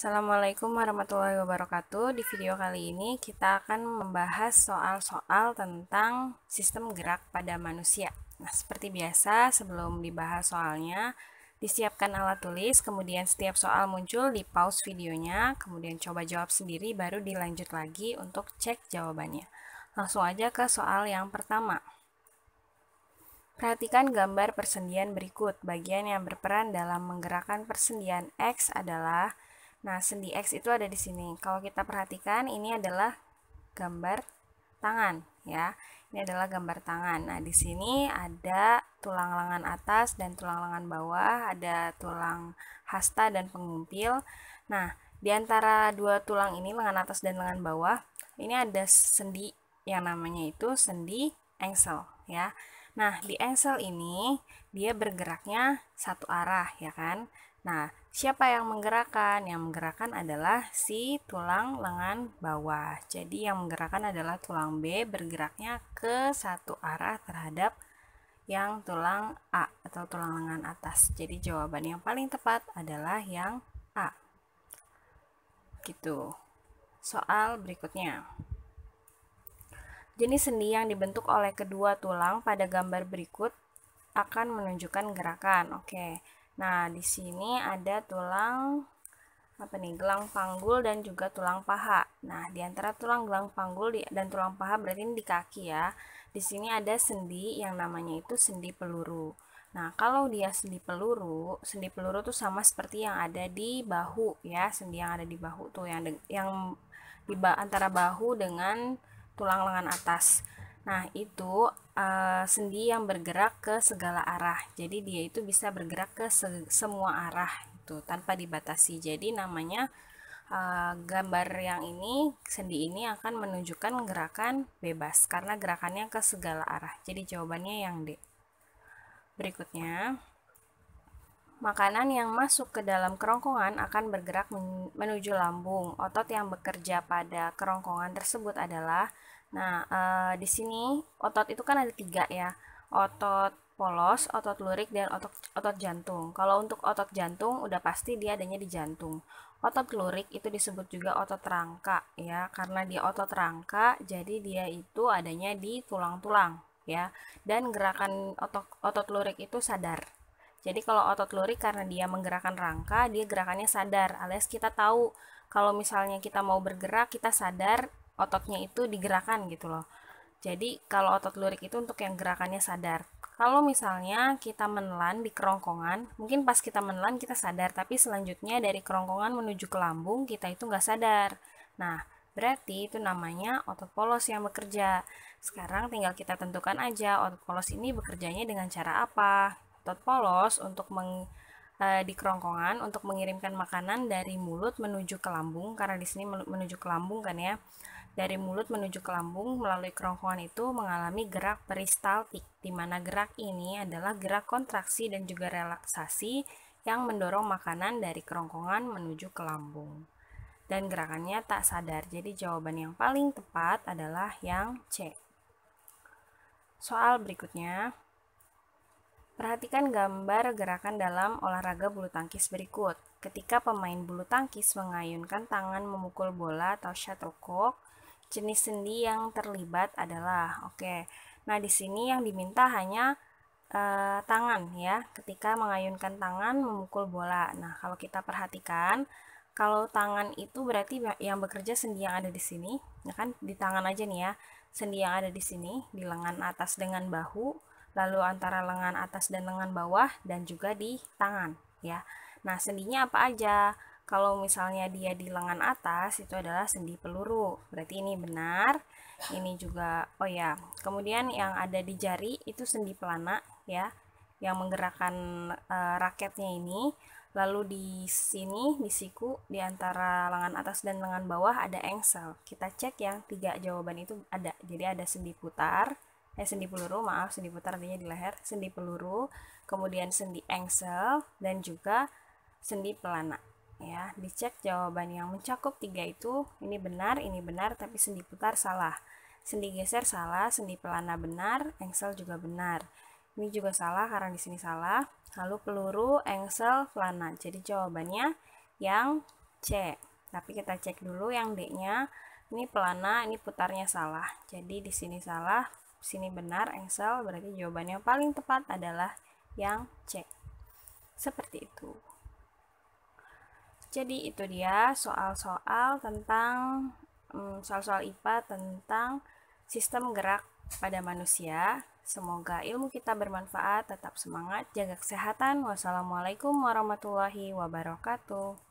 Assalamualaikum warahmatullahi wabarakatuh. Di video kali ini kita akan membahas soal-soal tentang sistem gerak pada manusia. Nah, seperti biasa sebelum dibahas soalnya, disiapkan alat tulis, kemudian setiap soal muncul di pause videonya, kemudian coba jawab sendiri baru dilanjut lagi untuk cek jawabannya. Langsung aja ke soal yang pertama. Perhatikan gambar persendian berikut. Bagian yang berperan dalam menggerakkan persendian X adalah Nah, sendi X itu ada di sini. Kalau kita perhatikan, ini adalah gambar tangan ya. Ini adalah gambar tangan. Nah, di sini ada tulang lengan atas dan tulang lengan bawah, ada tulang hasta dan pengumpil. Nah, di antara dua tulang ini, lengan atas dan lengan bawah, ini ada sendi yang namanya itu sendi engsel ya. Nah, di engsel ini dia bergeraknya satu arah ya kan. Nah, siapa yang menggerakkan? Yang menggerakkan adalah si tulang lengan bawah. Jadi yang menggerakkan adalah tulang B bergeraknya ke satu arah terhadap yang tulang A atau tulang lengan atas. Jadi jawaban yang paling tepat adalah yang A. Gitu. Soal berikutnya. Jenis sendi yang dibentuk oleh kedua tulang pada gambar berikut akan menunjukkan gerakan. Oke. Okay Nah, di sini ada tulang apa nih gelang panggul dan juga tulang paha. Nah, di antara tulang gelang panggul dan tulang paha berarti ini di kaki ya. Di sini ada sendi yang namanya itu sendi peluru. Nah, kalau dia sendi peluru, sendi peluru tuh sama seperti yang ada di bahu ya, sendi yang ada di bahu tuh yang yang di antara bahu dengan tulang lengan atas. Nah, itu uh, sendi yang bergerak ke segala arah. Jadi dia itu bisa bergerak ke se semua arah itu tanpa dibatasi. Jadi namanya uh, gambar yang ini sendi ini akan menunjukkan gerakan bebas karena gerakannya ke segala arah. Jadi jawabannya yang D. Berikutnya, makanan yang masuk ke dalam kerongkongan akan bergerak menuju lambung. Otot yang bekerja pada kerongkongan tersebut adalah Nah, uh, di sini otot itu kan ada tiga ya, otot polos, otot lurik, dan otot, otot jantung. Kalau untuk otot jantung, udah pasti dia adanya di jantung. Otot lurik itu disebut juga otot rangka ya, karena dia otot rangka, jadi dia itu adanya di tulang-tulang ya. Dan gerakan otot, otot lurik itu sadar. Jadi kalau otot lurik karena dia menggerakkan rangka, dia gerakannya sadar, alias kita tahu kalau misalnya kita mau bergerak, kita sadar ototnya itu digerakkan gitu loh. Jadi kalau otot lurik itu untuk yang gerakannya sadar. Kalau misalnya kita menelan di kerongkongan, mungkin pas kita menelan kita sadar, tapi selanjutnya dari kerongkongan menuju ke lambung kita itu nggak sadar. Nah, berarti itu namanya otot polos yang bekerja. Sekarang tinggal kita tentukan aja otot polos ini bekerjanya dengan cara apa. Otot polos untuk meng e, di kerongkongan untuk mengirimkan makanan dari mulut menuju ke lambung karena di sini menuju ke lambung kan ya. Dari mulut menuju ke lambung melalui kerongkongan itu mengalami gerak peristaltik di mana gerak ini adalah gerak kontraksi dan juga relaksasi yang mendorong makanan dari kerongkongan menuju ke lambung. Dan gerakannya tak sadar, jadi jawaban yang paling tepat adalah yang C. Soal berikutnya, Perhatikan gambar gerakan dalam olahraga bulu tangkis berikut. Ketika pemain bulu tangkis mengayunkan tangan memukul bola atau shuttlecock, jenis sendi yang terlibat adalah oke. Okay. Nah, di sini yang diminta hanya uh, tangan ya, ketika mengayunkan tangan memukul bola. Nah, kalau kita perhatikan, kalau tangan itu berarti yang bekerja sendi yang ada di sini, ya kan? Di tangan aja nih ya. Sendi yang ada di sini, di lengan atas dengan bahu lalu antara lengan atas dan lengan bawah dan juga di tangan ya. Nah, sendinya apa aja? Kalau misalnya dia di lengan atas itu adalah sendi peluru. Berarti ini benar. Ini juga oh ya. Kemudian yang ada di jari itu sendi pelana ya yang menggerakkan e, raketnya ini. Lalu di sini di siku di antara lengan atas dan lengan bawah ada engsel. Kita cek yang tiga jawaban itu ada. Jadi ada sendi putar, eh sendi peluru maaf sendi putar artinya di leher sendi peluru kemudian sendi engsel dan juga sendi pelana ya dicek jawaban yang mencakup tiga itu ini benar ini benar tapi sendi putar salah sendi geser salah sendi pelana benar engsel juga benar ini juga salah karena di sini salah lalu peluru engsel pelana jadi jawabannya yang C tapi kita cek dulu yang D nya ini pelana ini putarnya salah jadi di sini salah sini benar engsel berarti jawabannya paling tepat adalah yang C. Seperti itu. Jadi itu dia soal-soal tentang hmm, soal-soal IPA tentang sistem gerak pada manusia. Semoga ilmu kita bermanfaat, tetap semangat, jaga kesehatan. Wassalamualaikum warahmatullahi wabarakatuh.